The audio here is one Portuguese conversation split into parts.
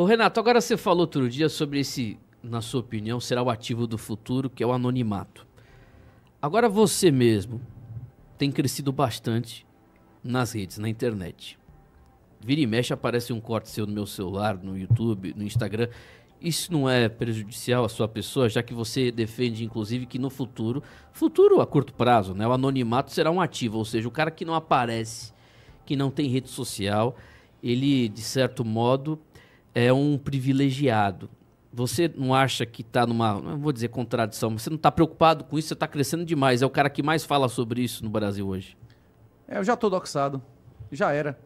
Ô, Renato, agora você falou outro dia sobre esse, na sua opinião, será o ativo do futuro, que é o anonimato. Agora você mesmo tem crescido bastante nas redes, na internet. Vira e mexe aparece um corte seu no meu celular, no YouTube, no Instagram. Isso não é prejudicial à sua pessoa, já que você defende, inclusive, que no futuro, futuro a curto prazo, né, o anonimato será um ativo, ou seja, o cara que não aparece, que não tem rede social, ele, de certo modo, é um privilegiado. Você não acha que está numa, não vou dizer contradição, mas você não está preocupado com isso, você está crescendo demais. É o cara que mais fala sobre isso no Brasil hoje. É, eu já estou doxado. Já era.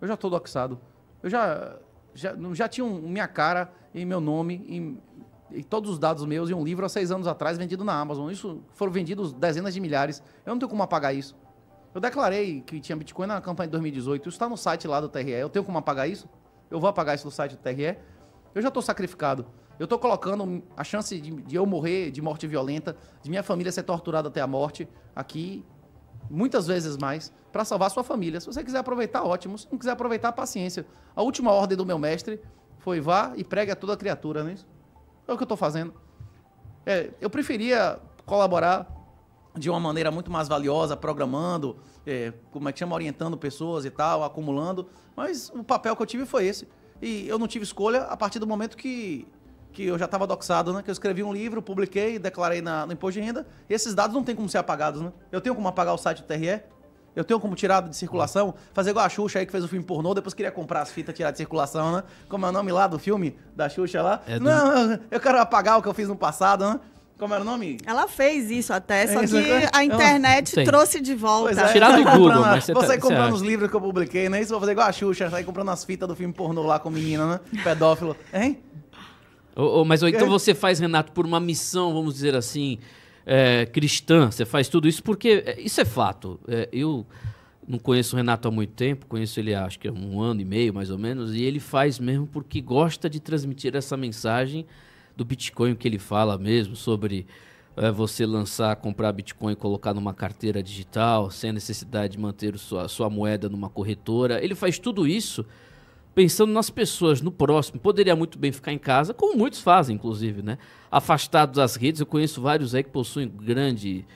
Eu já estou doxado. Eu já, já, já tinha um, minha cara e meu nome e, e, todos os dados meus e um livro há seis anos atrás vendido na Amazon. Isso foram vendidos dezenas de milhares. Eu não tenho como apagar isso. Eu declarei que tinha Bitcoin na campanha de 2018. Isso está no site lá do TRE. Eu tenho como apagar isso? eu vou apagar isso no site do TRE, eu já estou sacrificado. Eu estou colocando a chance de, de, eu morrer de morte violenta, de minha família ser torturada até a morte aqui, muitas vezes mais, para salvar sua família. Se você quiser aproveitar, ótimo. Se não quiser aproveitar, paciência. A última ordem do meu mestre foi vá e pregue a toda criatura, não é isso? É o que eu estou fazendo. É, eu preferia colaborar de uma maneira muito mais valiosa, programando, é, como é que chama, orientando pessoas e tal, acumulando. Mas o papel que eu tive foi esse. E eu não tive escolha a partir do momento que, que eu já estava doxado, né? Que eu escrevi um livro, publiquei, declarei na, no imposto de renda. E esses dados não tem como ser apagados, né? Eu tenho como apagar o site do TRE, eu tenho como tirar de circulação, fazer igual a Xuxa aí que fez o filme pornô, depois queria comprar as fitas tirar de circulação, né? Como é o nome lá do filme da Xuxa lá? É do... Não, eu quero apagar o que eu fiz no passado, né? Como era o nome? Ela fez isso até, é só isso, que a internet ela... trouxe de volta. É, Tirar do Google, mas você Vou sair tá, comprando os livros que eu publiquei, né? Isso vou fazer igual a Xuxa, sair comprando as fitas do filme pornô lá com menina, né? Pedófilo. Hein? Oh, oh, mas oh, então é. você faz, Renato, por uma missão, vamos dizer assim, é, cristã. Você faz tudo isso porque é, isso é fato. É, eu não conheço o Renato há muito tempo, conheço ele acho que há é um ano e meio, mais ou menos, e ele faz mesmo porque gosta de transmitir essa mensagem do Bitcoin, o que ele fala mesmo sobre é, você lançar, comprar Bitcoin e colocar numa carteira digital, sem a necessidade de manter sua, sua moeda numa corretora. Ele faz tudo isso pensando nas pessoas, no próximo. Poderia muito bem ficar em casa, como muitos fazem, inclusive, né? Afastados das redes. Eu conheço vários aí que possuem grande.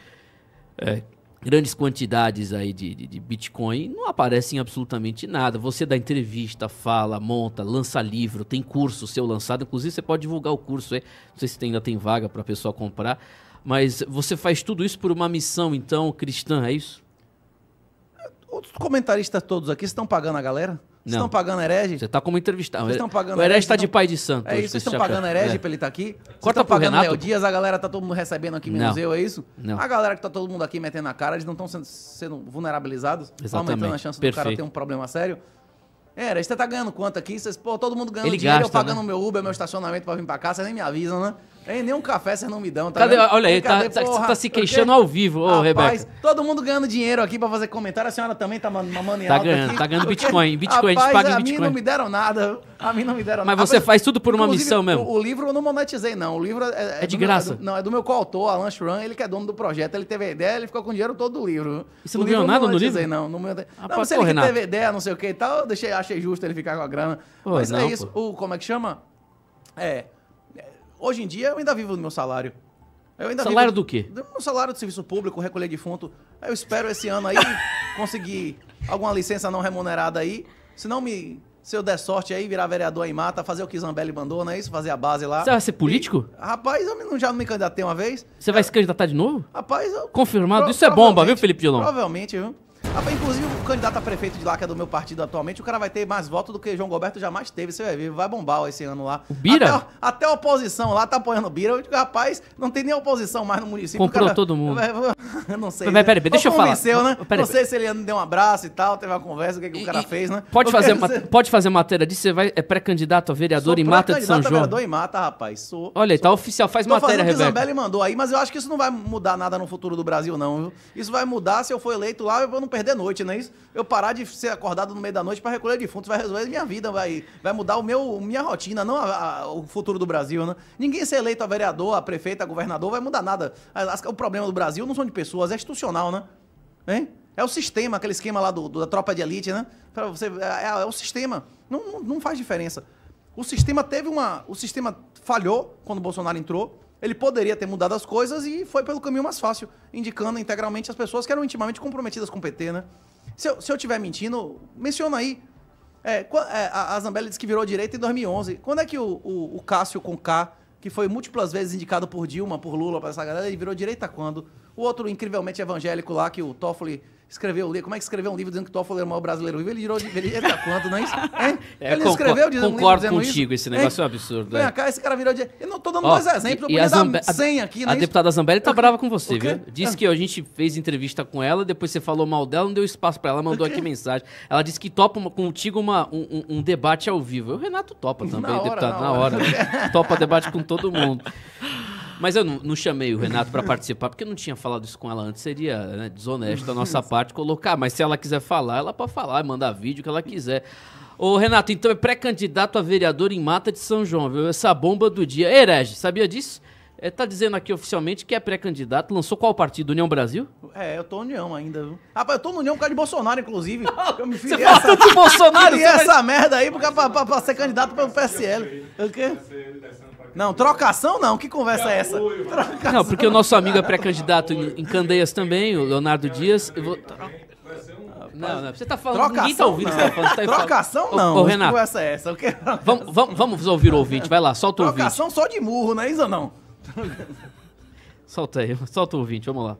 É, grandes quantidades aí de, de, de, Bitcoin não aparecem absolutamente nada. Você dá entrevista, fala, monta, lança livro, tem curso seu lançado. Inclusive, você pode divulgar o curso, é? não sei se ainda tem vaga para a pessoa comprar. Mas você faz tudo isso por uma missão, então, cristã, é isso? Os comentaristas todos aqui estão pagando a galera? Vocês estão pagando herege? Você está como entrevistado. Vocês estão pagando o herege está de pai de santo. É isso, vocês estão pagando herege é. para ele estar tá aqui? corta estão pagando Léo Dias, a galera tá todo mundo recebendo aqui no não. museu, é isso? Não. A galera que tá todo mundo aqui metendo a cara, eles não estão sendo, sendo, vulnerabilizados, Exatamente. aumentando a chance Perfeito. do cara ter um problema sério. É, herege, você tá ganhando quanto aqui? Vocês, pô, todo mundo ganhando ele dinheiro, gasta, eu pagando né? meu Uber, meu estacionamento para vir para cá, vocês nem me avisam, né? Ei, nem um café vocês não me dão, tá Cadê? Olha aí, tá- Cadê, tá, tá, se queixando ao vivo, ô, rapaz, Rebeca. todo mundo ganhando dinheiro aqui pra fazer comentário. A senhora também tá mamando em Tá ganhando, aqui, tá ganhando Bitcoin. Bitcoin, rapaz, a gente paga em Bitcoin. A mim não me deram nada. A mim não me deram nada. Mas você faz tudo por uma missão mesmo. O, o, livro eu não monetizei, não. O livro é, é, é de graça. Meu, é do, não, é do meu coautor, Alan Shuran, ele que é dono do projeto. Ele teve a ideia, ele ficou com o dinheiro todo do livro. E você o não ganhou nada no livro? Não, não monetizei. Ah, não, mas ele Renato. teve ideia, não sei o que e tal, eu deixei, achei justo ele ficar com a grana. Mas é isso. O, como é que chama? É, Hoje em dia, eu ainda vivo do meu salário. salário vivo... do quê? Do meu salário de serviço público, recolher defunto. Eu espero esse ano aí conseguir alguma licença não remunerada aí. Se não me. Se eu der sorte aí, virar vereador em mata, fazer o que Zambelli mandou, não é isso? Fazer a base lá. Você vai ser político? E, rapaz, eu já não me candidatei uma vez. Você vai se candidatar de novo? Rapaz, eu... Confirmado? Pro... Isso é bomba, viu, Felipe Dilon? Provavelmente, viu? Inclusive, o candidato a prefeito de lá, que é do meu partido atualmente, o cara vai ter mais votos do que João Goberto jamais teve. Você vai ver, vai bombar esse ano lá. O Bira? Até, até a oposição lá tá apoiando o Bira. Eu digo, rapaz, não tem nem oposição mais no município. Comprou cara, todo mundo. Né? Eu né? não sei. Peraí, peraí, deixa eu falar. Né? Pera, não sei pera. se ele deu um abraço e tal, teve uma conversa, o que, é que o cara e, fez, né? Pode fazer, pode fazer matéria disso, você vai, é pré-candidato a vereador em Mata de São João. vereador em Mata, rapaz. Sou, Olha, tá sou. tá oficial, faz Tô matéria, Rebeca. O Zambelli mandou aí, mas eu acho que isso não vai mudar nada no futuro do Brasil, não. Viu? Isso vai mudar se eu for eleito lá, eu não perder perder noite, não é isso? Eu parar de ser acordado no meio da noite para recolher defuntos vai resolver a minha vida, vai, vai mudar o meu, minha rotina, não a, a, o futuro do Brasil, né? Ninguém ser eleito a vereador, a prefeita, a governador vai mudar nada. As, o problema do Brasil não são de pessoas, é institucional, né? Hein? É o sistema, aquele esquema lá do, do da tropa de elite, né? Pra você, é, é, é o sistema. Não, não, não faz diferença. O sistema teve uma. O sistema falhou quando o Bolsonaro entrou. Ele poderia ter mudado as coisas e foi pelo caminho mais fácil, indicando integralmente as pessoas que eram intimamente comprometidas com o PT, né? Se eu, se eu tiver mentindo, menciona aí. É, é a Zambelli disse que virou direita em 2011. Quando é que o, o, o Cássio com K, que foi múltiplas vezes indicado por Dilma, por Lula, para essa galera, ele virou direita quando? O outro incrivelmente evangélico lá, que o Toffoli escreveu, como é que escreveu um livro dizendo que Toffoli era o maior brasileiro vivo? Ele virou de ele tá quanto, não é isso? É? É, ele escreveu dizendo Concordo um livro dizendo contigo, isso. esse negócio é? é um absurdo. Vem é. cá, esse cara virou de... Eu não tô dando Ó, dois exemplos, eu podia dar 100 aqui, A deputada Zambelli tá brava com você, viu? Disse ah. que a gente fez entrevista com ela, depois você falou mal dela, não deu espaço pra ela, mandou aqui mensagem. Ela disse que topa uma, contigo uma, um, um, debate ao vivo. O Renato topa também, na deputado, hora, na, na hora. hora. topa debate com todo mundo. Mas eu não, não chamei o Renato para participar, porque eu não tinha falado isso com ela antes. Seria né, desonesto da nossa parte colocar. Mas se ela quiser falar, ela pode falar, mandar vídeo, que ela quiser. Ô, Renato, então é pré-candidato a vereador em Mata de São João, viu? Essa bomba do dia. Herege, sabia disso? É, tá dizendo aqui oficialmente que é pré-candidato. Lançou qual partido? União Brasil? É, eu tô União ainda, viu? Rapaz, eu tô no União por causa de Bolsonaro, inclusive. eu me Você fala tanto de Bolsonaro! E essa merda aí pra, pra, pra, pra ser candidato pelo PSL. O quê? Não, trocação não. Que conversa é essa? Não, porque o nosso amigo é pré-candidato em Candeias também, o Leonardo Dias. Eu vou... Não, não. Você tá falando. Trocação, ninguém tá ouvindo tá não. Tá falando, Trocação não. Ô, ô Renato. Que conversa é essa? vamos, vamos, vamos ouvir o ouvinte. Vai lá, solta o ouvinte. Trocação só de murro, não é isso ou não? solta aí, solta o ouvinte, vamos lá.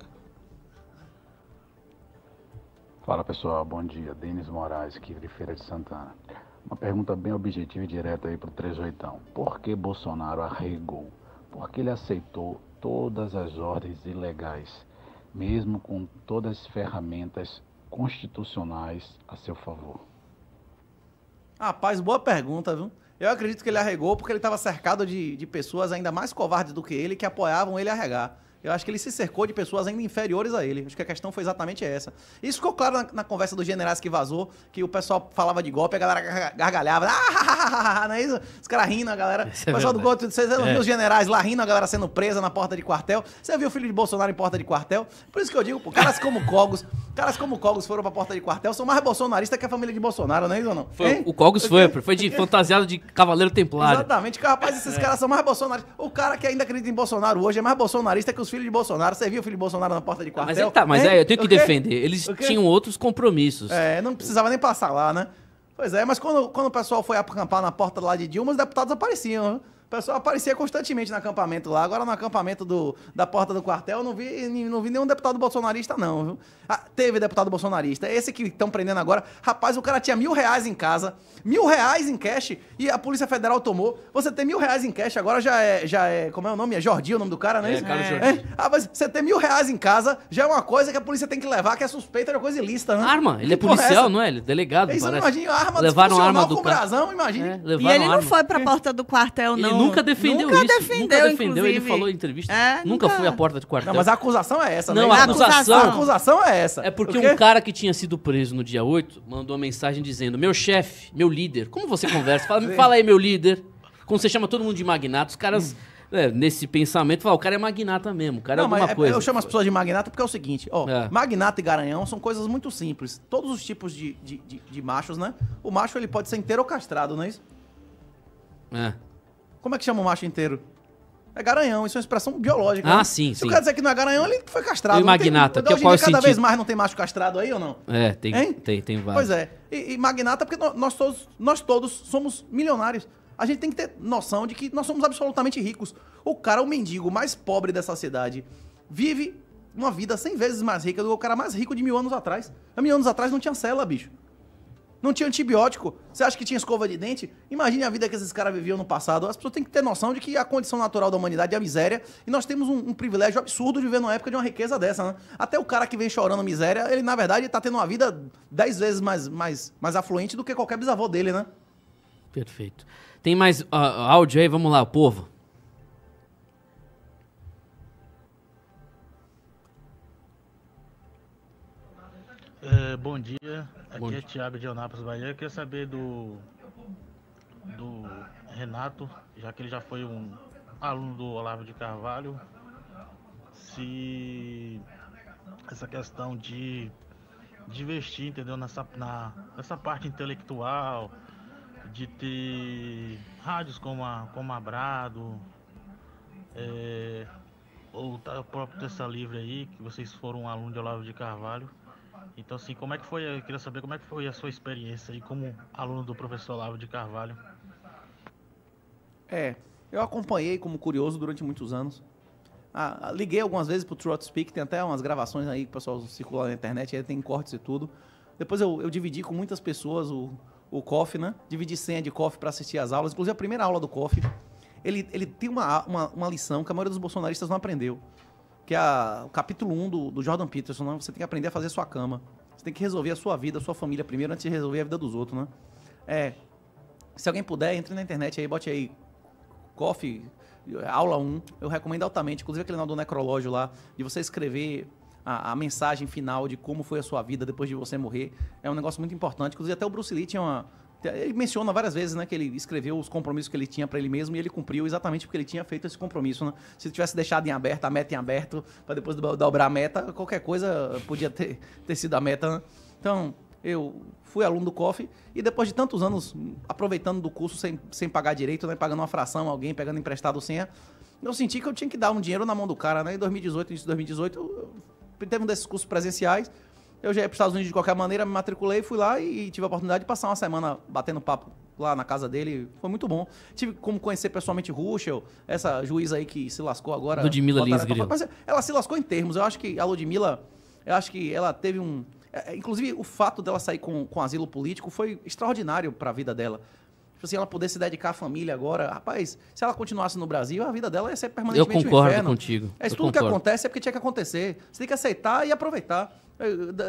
Fala pessoal, bom dia. Denis Moraes, aqui de Feira de Santana. Uma pergunta bem objetiva e direta aí para o 38. Por que Bolsonaro arregou? Por que ele aceitou todas as ordens ilegais, mesmo com todas as ferramentas constitucionais a seu favor? Rapaz, boa pergunta, viu? Eu acredito que ele arregou porque ele estava cercado de, de pessoas ainda mais covardes do que ele que apoiavam ele a arregar. Eu acho que ele se cercou de pessoas ainda inferiores a ele. Acho que a questão foi exatamente essa. Isso ficou claro na, na conversa dos generais que vazou, que o pessoal falava de golpe, a galera gargalhava. Ah, não é isso? Os caras rindo, a galera. Isso é o pessoal é do golpe, vocês não é. viu os generais lá rindo, a galera sendo presa na porta de quartel. Você viu o filho de Bolsonaro em porta de quartel? Por isso que eu digo, pô, caras como Cogos, caras como Cogos foram pra porta de quartel, são mais bolsonaristas que a família de Bolsonaro, não é isso ou não? Foi, o Cogos foi, foi de fantasiado de cavaleiro templário. Exatamente, rapaz, esses é. caras são mais bolsonaristas. O cara que ainda acredita em Bolsonaro hoje é mais bolsonarista que os filhos de Bolsonaro. Você viu o filho de Bolsonaro na porta de quartel? Mas, é, tá, mas é, eu tenho que defender. Eles tinham outros compromissos. É, não precisava nem passar lá, né? Pois é, mas quando, quando o pessoal foi acampar na porta lá de Dilma, os deputados apareciam. Né? O pessoal aparecia constantemente no acampamento lá. Agora no acampamento do, da porta do quartel, eu não vi, não vi nenhum deputado bolsonarista, não, viu? Ah, teve deputado bolsonarista. Esse que estão prendendo agora. Rapaz, o cara tinha mil reais em casa, mil reais em cash e a Polícia Federal tomou. Você tem mil reais em cash agora já é. Já é como é o nome? É Jordi o nome do cara, né? É, é Carlos é. Jordi. Ah, mas você ter mil reais em casa já é uma coisa que a polícia tem que levar, que é suspeita de coisa ilícita, né? Arma. Ele é, é policial, não é? Ele é delegado. É imagina. Arma Levaram arma do com cara. brasão, É, e ele não arma. foi pra porta do quartel, não. Ele nunca defendeu nunca isso. Defendeu, nunca defendeu, inclusive. ele falou em entrevista. É, nunca, nunca foi à porta de quartel. Não, mas a acusação é essa, Não, né? a, acusação, a acusação é essa. É porque um cara que tinha sido preso no dia 8 mandou uma mensagem dizendo: Meu chefe, meu líder, como você conversa? Fala, me fala aí, meu líder. Como você chama todo mundo de magnata, os caras. Hum. É, nesse pensamento, fala, o cara é magnata mesmo, o cara é não, é alguma coisa. Eu chamo as pessoas de magnata porque é o seguinte, ó, é. magnata e garanhão são coisas muito simples. Todos os tipos de, de, de, de machos, né? O macho, ele pode ser inteiro ou castrado, não é isso? É. Como é que chama o macho inteiro? É garanhão, isso é uma expressão biológica. Ah, né? sim, Se sim. o cara dizer que não é garanhão, ele foi castrado. E magnata, então, tem, que é qual dia, cada vez mais não tem macho castrado aí ou não? É, tem, hein? tem, tem vários. Pois é. E, e magnata, porque nós todos, nós todos somos milionários. A gente tem que ter noção de que nós somos absolutamente ricos. O cara, o mendigo mais pobre dessa cidade, vive uma vida 100 vezes mais rica do que o cara mais rico de mil anos atrás. mil anos atrás não tinha cela, bicho não tinha antibiótico. Você acha que tinha escova de dente? Imagine a vida que esses caras viviam no passado. As pessoas têm que ter noção de que a condição natural da humanidade é a miséria. E nós temos um, um privilégio absurdo de viver numa época de uma riqueza dessa, né? Até o cara que vem chorando miséria, ele na verdade tá tendo uma vida dez vezes mais, mais, mais afluente do que qualquer bisavô dele, né? Perfeito. Tem mais uh, áudio aí? Vamos lá, povo. É, bom dia, aqui bom é Thiago de Anápolis, Bahia. Eu queria saber do, do Renato, já que ele já foi um aluno do Olavo de Carvalho, se essa questão de, de investir, entendeu, nessa, na, nessa parte intelectual, de ter rádios como a, como a Brado, é, ou tá, o próprio Terça Livre aí, que vocês foram um aluno de Olavo de Carvalho, então, assim, como é que foi? Eu queria saber como é que foi a sua experiência aí como aluno do professor Olavo de Carvalho. É, eu acompanhei como curioso durante muitos anos. Ah, ah liguei algumas vezes pro Trot Speak, tem até umas gravações aí que o pessoal circula na internet, aí tem cortes e tudo. Depois eu, eu dividi com muitas pessoas o, o COF, né? Dividi senha de COF para assistir as aulas, inclusive a primeira aula do COF. Ele, ele tem uma, uma, uma lição que a maioria dos bolsonaristas não aprendeu que é o capítulo 1 do, do Jordan Peterson, né? Você tem que aprender a fazer sua cama. Você tem que resolver a sua vida, a sua família primeiro, antes de resolver a vida dos outros, né? É, se alguém puder, entre na internet aí, bote aí Coffee, aula 1. Eu recomendo altamente, inclusive aquele do necrológio lá, de você escrever a, a, mensagem final de como foi a sua vida depois de você morrer. É um negócio muito importante. Inclusive até o Bruce Lee tinha uma, ele menciona várias vezes né, que ele escreveu os compromissos que ele tinha para ele mesmo e ele cumpriu exatamente porque ele tinha feito esse compromisso. Né? Se ele tivesse deixado em aberto, a meta em aberto, para depois dobrar a meta, qualquer coisa podia ter, ter sido a meta. Né? Então, eu fui aluno do COF e depois de tantos anos aproveitando do curso sem, sem pagar direito, né, pagando uma fração, alguém pegando emprestado senha, eu senti que eu tinha que dar um dinheiro na mão do cara. Né? Em 2018, início de 2018, eu teve um desses cursos presenciais eu já ia para os Estados Unidos de qualquer maneira, me matriculei, fui lá e tive a oportunidade de passar uma semana batendo papo lá na casa dele. Foi muito bom. Tive como conhecer pessoalmente Ruschel, essa juíza aí que se lascou agora. Ludmilla Lins Mas ela se lascou em termos. Eu acho que a Ludmilla, eu acho que ela teve um... É, é, inclusive, o fato dela sair com, com asilo político foi extraordinário para a vida dela. Tipo assim, ela poder se dedicar à família agora. Rapaz, se ela continuasse no Brasil, a vida dela ia ser permanentemente Eu concordo um contigo. É isso tudo concordo. que acontece é porque tinha que acontecer. Você tem que aceitar e aproveitar. É,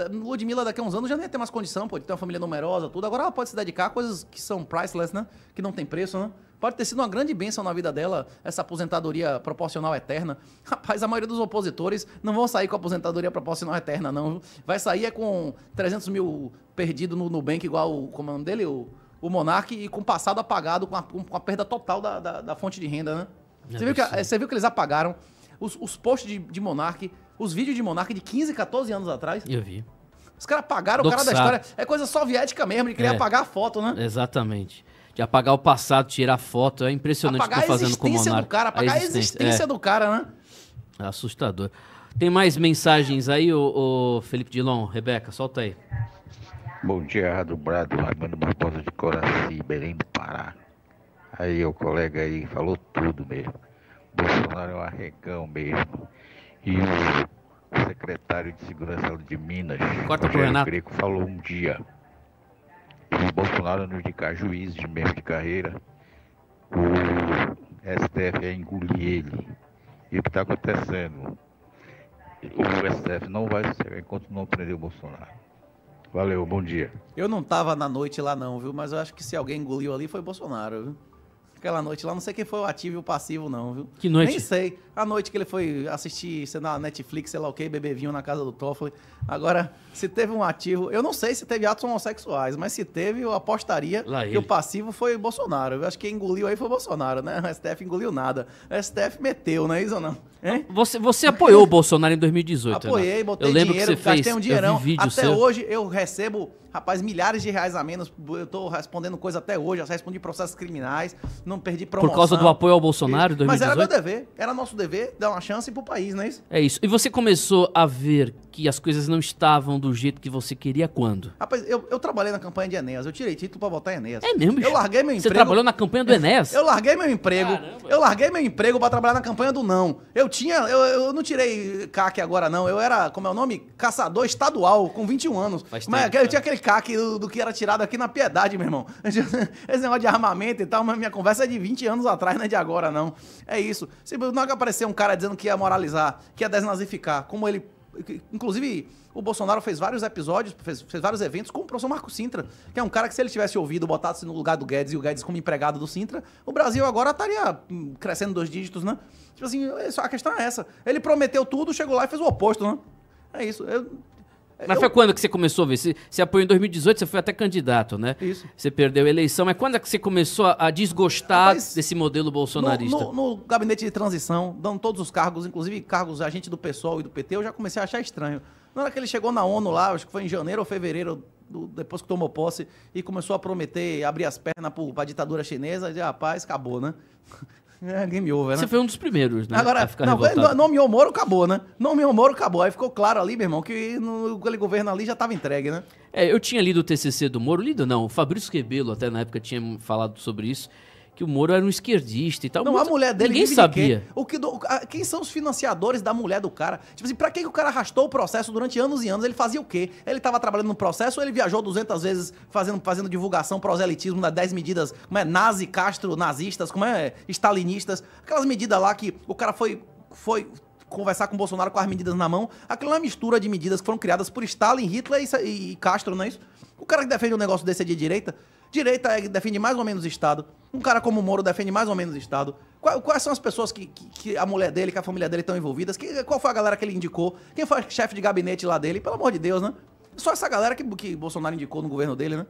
Ludmilla daqui a uns anos já nem ia ter mais condição, de ter uma família numerosa, tudo. Agora ela pode se dedicar a coisas que são priceless, né? Que não tem preço, né? Pode ter sido uma grande bênção na vida dela, essa aposentadoria proporcional eterna. Rapaz, a maioria dos opositores não vão sair com aposentadoria proporcional eterna, não. Vai sair é com 300 mil perdido no Nubank, igual o, comando é dele? O, o Monark, e com passado apagado, com a, com a perda total da, da, da fonte de renda, né? É você viu, que, você viu que eles apagaram os, os posts de, de Monark, os vídeos de Monark de 15, 14 anos atrás. Eu vi. Os caras apagaram Doxar. o cara da história. É coisa soviética mesmo, ele queria é. apagar a foto, né? Exatamente. De apagar o passado, tirar foto. É impressionante apagar o que tá fazendo com o Monark. Do cara, apagar a existência, a existência é. do cara, né? É assustador. Tem mais mensagens aí, o, Felipe Dilon? Rebeca, solta aí. Bom dia, Rádio Brado, Armando Barbosa de Coraci, Belém do Pará. Aí o colega aí falou tudo mesmo. Bolsonaro é um arregão mesmo. E o secretário de Segurança de Minas, Corta Rogério Greco, falou um dia que Bolsonaro não indicar juízes mesmo de carreira, o STF ia engolir ele. E o que está acontecendo? O STF não vai sossegar enquanto não prender o Bolsonaro. Valeu, bom dia. Eu não tava na noite lá não, viu? Mas eu acho que se alguém engoliu ali foi Bolsonaro, viu? Aquela noite lá, não sei quem foi o ativo e o passivo, não, viu? Que noite? Nem sei. A noite que ele foi assistir, sei lá, Netflix, sei lá o que, beber vinho na casa do Toffoli. Agora, se teve um ativo, eu não sei se teve atos homossexuais, mas se teve, eu apostaria lá que ele. o passivo foi Bolsonaro. Eu acho que engoliu aí foi Bolsonaro, né? O STF engoliu nada. O STF meteu, não é isso ou não? Hein? Ah, você, você apoiou o Bolsonaro em 2018, Apoiei, botei eu lembro dinheiro, que você gastei fez, um dinheirão. Até seu. hoje eu recebo Rapaz, milhares de reais a menos. Eu tô respondendo coisa até hoje, já respondi processos criminais, não perdi promoção. Por causa do apoio ao Bolsonaro em 2018? Mas era meu dever, era nosso dever dar uma chance pro país, não é isso? É isso. E você começou a ver que as coisas não estavam do jeito que você queria quando? Rapaz, eu, eu trabalhei na campanha de Enéas, eu tirei título pra em Enéas. É mesmo? Bicho? Eu larguei meu emprego. Você trabalhou na campanha do Enéas? eu larguei meu emprego. Caramba. Eu larguei meu emprego pra trabalhar na campanha do não. Eu tinha, eu, eu não tirei CAC agora não, eu era, como é o nome? Caçador estadual, com 21 anos. Mas, eu né? tinha aquele CAC do, do, que era tirado aqui na Piedade, meu irmão. Esse negócio de armamento e tal, mas minha conversa é de 20 anos atrás, não é de agora não. É isso. Se não é aparecer um cara dizendo que ia moralizar, que ia desnazificar, como ele Inclusive, o Bolsonaro fez vários episódios, fez, fez, vários eventos com o professor Marco Sintra, que é um cara que, se ele tivesse ouvido, botasse no lugar do Guedes e o Guedes como empregado do Sintra, o Brasil agora estaria hum, crescendo dois dígitos, né? Tipo assim, é a questão é essa. Ele prometeu tudo, chegou lá e fez o oposto, né? É isso. Eu, é, Mas eu... foi quando que você começou a ver? Você, você apoiou em 2018, você foi até candidato, né? Isso. Você perdeu a eleição. Mas quando é que você começou a, desgostar desse modelo bolsonarista? No, no, no, gabinete de transição, dando todos os cargos, inclusive cargos agente do PSOL e do PT, eu já comecei a achar estranho. Na hora que ele chegou na ONU lá, acho que foi em janeiro ou fevereiro, do, depois que tomou posse, e começou a prometer abrir as pernas para a ditadura chinesa, e ah, rapaz, acabou, né? É, game over, né? Você foi um dos primeiros, né? Agora, não, nomeou Moro, acabou, né? Nomeou Moro, acabou. Aí ficou claro ali, meu irmão, que no, aquele governo ali já estava entregue, né? É, eu tinha lido o TCC do Moro, lido não, o Fabrício Quebelo até na época tinha falado sobre isso, que o Moro era um esquerdista e tal. Não, Muito... a mulher dele ninguém sabia. O que do... quem são os financiadores da mulher do cara? Tipo assim, pra que, que o cara arrastou o processo durante anos e anos? Ele fazia o quê? Ele tava trabalhando no processo ou ele viajou 200 vezes fazendo, fazendo divulgação, proselitismo das 10 medidas, como é, nazi, Castro, nazistas, como é, stalinistas, aquelas medidas lá que o cara foi foi conversar com o Bolsonaro com as medidas na mão. Aquela é mistura de medidas que foram criadas por Stalin, Hitler e, e, Castro, não é isso? O cara que defende um negócio desse é de direita. Direita é defende mais ou menos o Estado. Um cara como o Moro defende mais ou menos o Estado. Quais, quais são as pessoas que, que, que, a mulher dele, que a família dele estão envolvidas? Que, qual foi a galera que ele indicou? Quem foi chefe de gabinete lá dele? Pelo amor de Deus, né? Só essa galera que, que Bolsonaro indicou no governo dele, né?